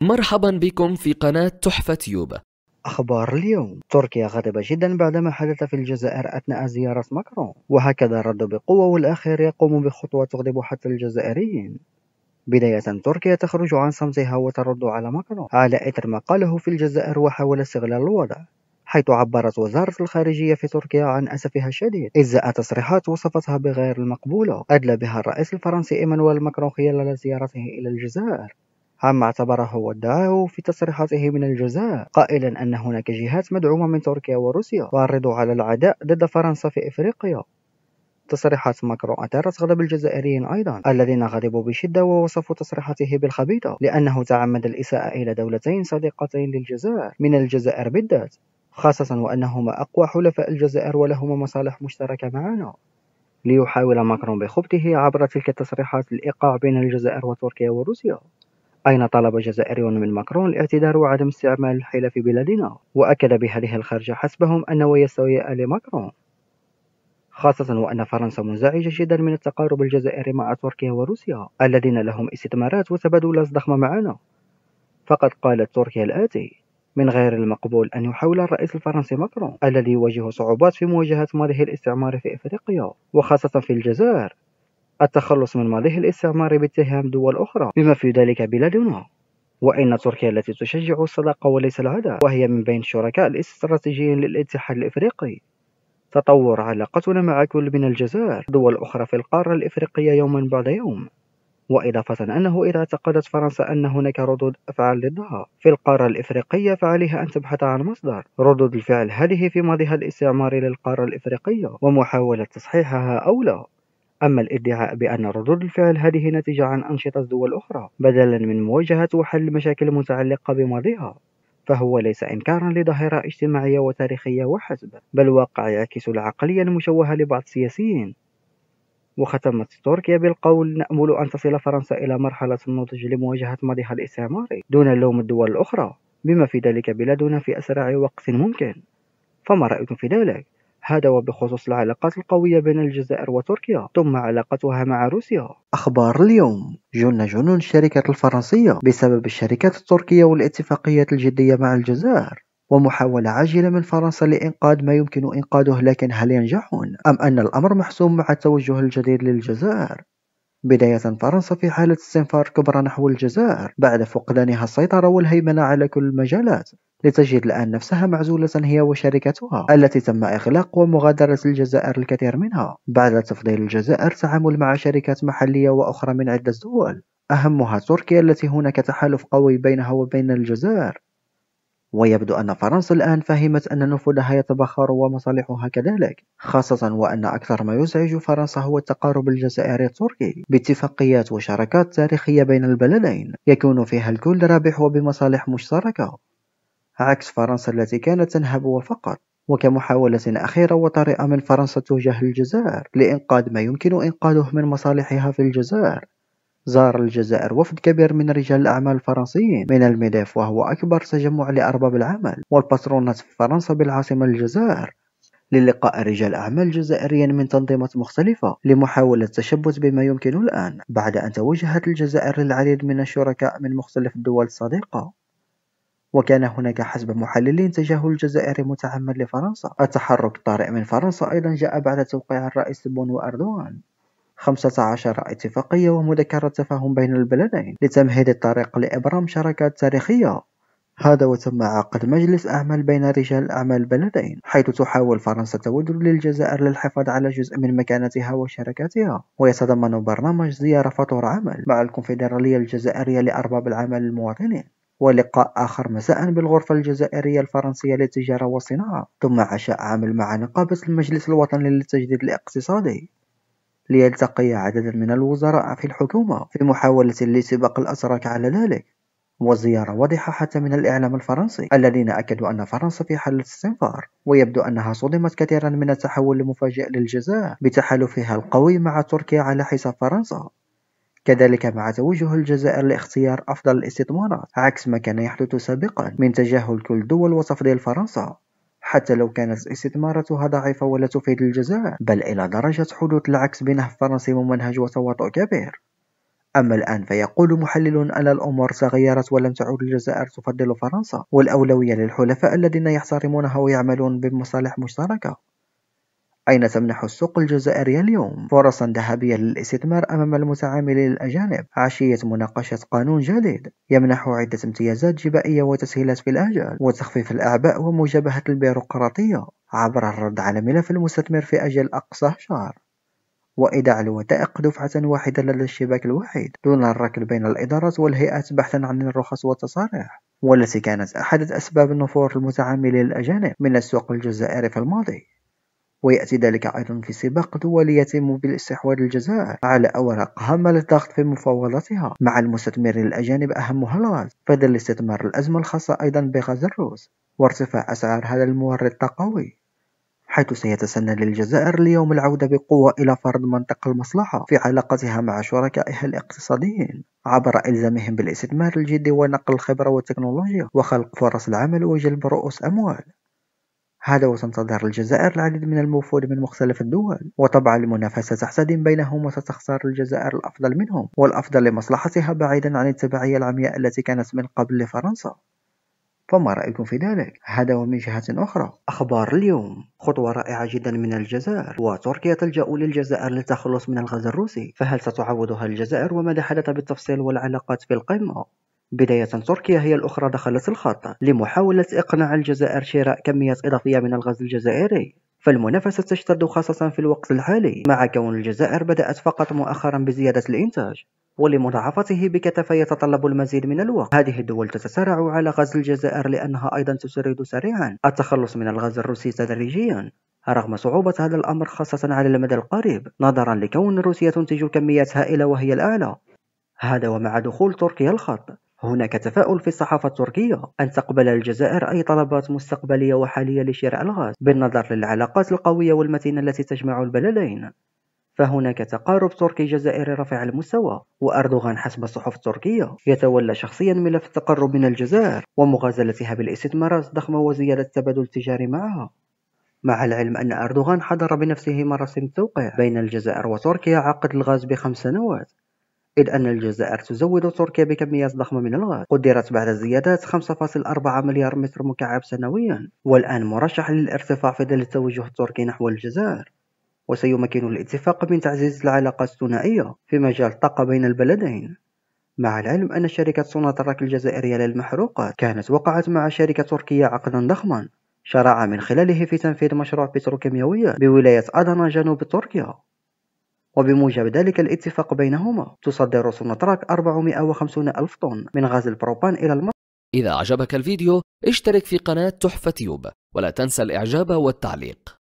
مرحبا بكم في قناة تحفة تيوب أخبار اليوم تركيا غاضبة جدا بعدما حدث في الجزائر أثناء زيارة ماكرون وهكذا رد بقوة والآخر يقوم بخطوة تغضب حتى الجزائريين بداية تركيا تخرج عن صمتها وترد على ماكرون على إثر ما قاله في الجزائر وحاول استغلال الوضع حيث عبرت وزارة الخارجية في تركيا عن أسفها الشديد إزاء تصريحات وصفتها بغير المقبولة أدلى بها الرئيس الفرنسي إيمانويل ماكرون خلال زيارته إلى الجزائر عما اعتبره وداعه في تصريحاته من الجزائر قائلا أن هناك جهات مدعومة من تركيا وروسيا تعرض على العداء ضد فرنسا في إفريقيا تصريحات ماكرون أثارت غضب الجزائريين أيضا الذين غضبوا بشدة ووصفوا تصريحاته بالخبيثة لأنه تعمد الإساءة إلى دولتين صديقتين للجزائر من الجزائر بالذات خاصة وأنهما أقوى حلفاء الجزائر ولهما مصالح مشتركة معنا ليحاول ماكرون بخبثه عبر تلك التصريحات الإيقاع بين الجزائر وتركيا وروسيا أين طلب جزائريون من ماكرون الاعتذار وعدم استعمال الحيلة في بلادنا وأكد بهذه الخرجة حسبهم أنه يستوي آل ماكرون خاصة وأن فرنسا منزعجة جدا من التقارب الجزائري مع تركيا وروسيا الذين لهم استثمارات وتبادلات ضخمة معنا فقد قالت تركيا الآتي من غير المقبول أن يحاول الرئيس الفرنسي ماكرون الذي يواجه صعوبات في مواجهة ماضيه الاستعمار في إفريقيا وخاصة في الجزائر التخلص من ماضيه الاستعماري باتهام دول أخرى بما في ذلك بلادنا وإن تركيا التي تشجع الصداقة وليس العداء وهي من بين الشركاء الاستراتيجيين للاتحاد الإفريقي تطور علاقتنا مع كل من الجزائر دول أخرى في القارة الإفريقية يوما بعد يوم وإضافة أنه إذا اعتقدت فرنسا أن هناك ردود أفعال ضدها في القارة الإفريقية فعليها أن تبحث عن مصدر ردود الفعل هذه في ماضيها الاستعماري للقارة الإفريقية ومحاولة تصحيحها أو لا أما الادعاء بأن ردود الفعل هذه ناتجة عن أنشطة دول أخرى بدلا من مواجهة وحل مشاكل متعلقة بماضيها فهو ليس إنكارا لظاهرة اجتماعية وتاريخية وحسب بل واقع يعكس العقلية المشوهة لبعض السياسيين وختمت تركيا بالقول نأمل أن تصل فرنسا إلى مرحلة النضج لمواجهة ماضيها الاستعماري دون لوم الدول الأخرى بما في ذلك بلادنا في أسرع وقت ممكن فما رأيكم في ذلك؟ هذا وبخصوص العلاقات القوية بين الجزائر وتركيا ثم علاقتها مع روسيا أخبار اليوم جن جنون الشركة الفرنسية بسبب الشركات التركية والاتفاقيات الجدية مع الجزائر ومحاولة عاجلة من فرنسا لإنقاذ ما يمكن إنقاذه لكن هل ينجحون أم أن الأمر محسوم مع التوجه الجديد للجزائر؟ بداية فرنسا في حالة استنفار كبرى نحو الجزائر بعد فقدانها السيطرة والهيمنة على كل المجالات لتجد الآن نفسها معزولة هي وشركتها التي تم إغلاق ومغادرة الجزائر الكثير منها بعد تفضيل الجزائر تعامل مع شركات محلية وأخرى من عدة دول أهمها تركيا التي هناك تحالف قوي بينها وبين الجزائر ويبدو أن فرنسا الآن فهمت أن نفوذها يتبخر ومصالحها كذلك خاصة وأن أكثر ما يزعج فرنسا هو التقارب الجزائري التركي باتفاقيات وشراكات تاريخية بين البلدين يكون فيها الكل رابح وبمصالح مشتركة عكس فرنسا التي كانت تنهب وفقط وكمحاولة أخيرة وطريقة من فرنسا تجاه الجزائر لإنقاذ ما يمكن إنقاذه من مصالحها في الجزائر زار الجزائر وفد كبير من رجال الأعمال الفرنسيين من الميداف وهو أكبر تجمع لأرباب العمل والباترونات في فرنسا بالعاصمة الجزائر للقاء رجال أعمال جزائريين من تنظيمات مختلفة لمحاولة التشبث بما يمكن الآن بعد أن توجهت الجزائر للعديد من الشركاء من مختلف الدول الصديقة وكان هناك حسب محللين تجاهل جزائري متعمد لفرنسا التحرك الطارئ من فرنسا أيضا جاء بعد توقيع الرئيس بون وأردوغان 15 اتفاقية ومذكرة تفاهم بين البلدين لتمهيد الطريق لإبرام شراكات تاريخية هذا وتم عقد مجلس أعمال بين رجال أعمال البلدين حيث تحاول فرنسا التودد للجزائر للحفاظ على جزء من مكانتها وشركاتها ويتضمن برنامج زيارة فطور عمل مع الكونفدرالية الجزائرية لأرباب العمل المواطنين ولقاء آخر مساء بالغرفة الجزائرية الفرنسية للتجارة والصناعة ثم عشاء عمل مع نقابة المجلس الوطني للتجديد الاقتصادي ليلتقي عددا من الوزراء في الحكومة في محاولة لسباق الأتراك على ذلك وزيارة واضحة حتى من الإعلام الفرنسي الذين أكدوا أن فرنسا في حالة استنفار ويبدو أنها صدمت كثيرا من التحول المفاجئ للجزائر بتحالفها القوي مع تركيا على حساب فرنسا كذلك مع توجه الجزائر لاختيار أفضل الاستثمارات عكس ما كان يحدث سابقا من تجاهل كل دول وتفضيل فرنسا حتى لو كانت استثماراتها ضعيفة ولا تفيد الجزائر بل إلى درجة حدوث العكس بينها فرنسي ممنهج وتواطؤ كبير أما الآن فيقول محلل أن الأمور تغيرت ولم تعود الجزائر تفضل فرنسا والأولوية للحلفاء الذين يحترمونها ويعملون بمصالح مشتركة أين تمنح السوق الجزائرية اليوم فرصا ذهبية للاستثمار أمام المتعاملين الأجانب عشية مناقشة قانون جديد يمنح عدة امتيازات جبائية وتسهيلات في الأجل وتخفيف الأعباء ومجابهة البيروقراطية عبر الرد على ملف المستثمر في أجل أقصى شهر وإيداع الوثائق دفعة واحدة لدى الشباك الواحد دون الركل بين الإدارات والهيئات بحثا عن الرخص والتصاريح والتي كانت أحد أسباب نفور المتعاملين الأجانب من السوق الجزائري في الماضي ويأتي ذلك أيضا في سباق دولي يتم بالاستحواذ الجزائر على أوراق هامة للضغط في مفاوضاتها مع المستثمرين الأجانب أهمها الغاز بدل استثمار الأزمة الخاصة أيضا بغاز الروس وارتفاع أسعار هذا المورد الطاقوي حيث سيتسنى للجزائر اليوم العودة بقوة إلى فرض منطق المصلحة في علاقتها مع شركائها الاقتصاديين عبر إلزامهم بالاستثمار الجدي ونقل الخبرة والتكنولوجيا وخلق فرص العمل وجلب رؤوس أموال هذا وتنتظر الجزائر العديد من الموفود من مختلف الدول وطبعا المنافسة تحتدم بينهم وستخسر الجزائر الأفضل منهم والأفضل لمصلحتها بعيدا عن التبعية العمياء التي كانت من قبل لفرنسا فما رأيكم في ذلك؟ هذا ومن جهة أخرى أخبار اليوم خطوة رائعة جدا من الجزائر وتركيا تلجأ للجزائر للتخلص من الغاز الروسي فهل ستعوضها الجزائر وماذا حدث بالتفصيل والعلاقات في القمة؟ بداية تركيا هي الأخرى دخلت الخط لمحاولة إقناع الجزائر شراء كميات إضافية من الغاز الجزائري فالمنافسة تشتد خاصة في الوقت الحالي مع كون الجزائر بدأت فقط مؤخرا بزيادة الإنتاج ولمضاعفته بكثافة يتطلب المزيد من الوقت هذه الدول تتسارع على غاز الجزائر لأنها أيضا تسرد سريعا التخلص من الغاز الروسي تدريجيا رغم صعوبة هذا الأمر خاصة على المدى القريب نظرا لكون روسيا تنتج كميات هائلة وهي الأعلى هذا ومع دخول تركيا الخط هناك تفاؤل في الصحافة التركية أن تقبل الجزائر أي طلبات مستقبلية وحالية لشراء الغاز بالنظر للعلاقات القوية والمتينة التي تجمع البلدين فهناك تقارب تركي جزائري رفيع المستوى وأردوغان حسب الصحف التركية يتولى شخصيا ملف التقرب من الجزائر ومغازلتها بالاستثمارات الضخمة وزيادة التبادل التجاري معها مع العلم أن أردوغان حضر بنفسه مراسم التوقيع بين الجزائر وتركيا عقد الغاز بخمس سنوات إذ أن الجزائر تزود تركيا بكميات ضخمة من الغاز قدرت بعد زيادات 5.4 مليار متر مكعب سنويا والآن مرشح للارتفاع في ظل التوجه التركي نحو الجزائر وسيمكن الاتفاق من تعزيز العلاقات الثنائية في مجال الطاقة بين البلدين مع العلم أن شركة الراك الجزائرية للمحروقات كانت وقعت مع شركة تركية عقدا ضخما شرع من خلاله في تنفيذ مشروع بتروكيماوية بولاية أدنا جنوب تركيا وبموجب ذلك الاتفاق بينهما تصدر سونتراك 450 ألف طن من غاز البروبان إلى المصر إذا أعجبك الفيديو اشترك في قناة تحفة تيوب ولا تنسى الإعجاب والتعليق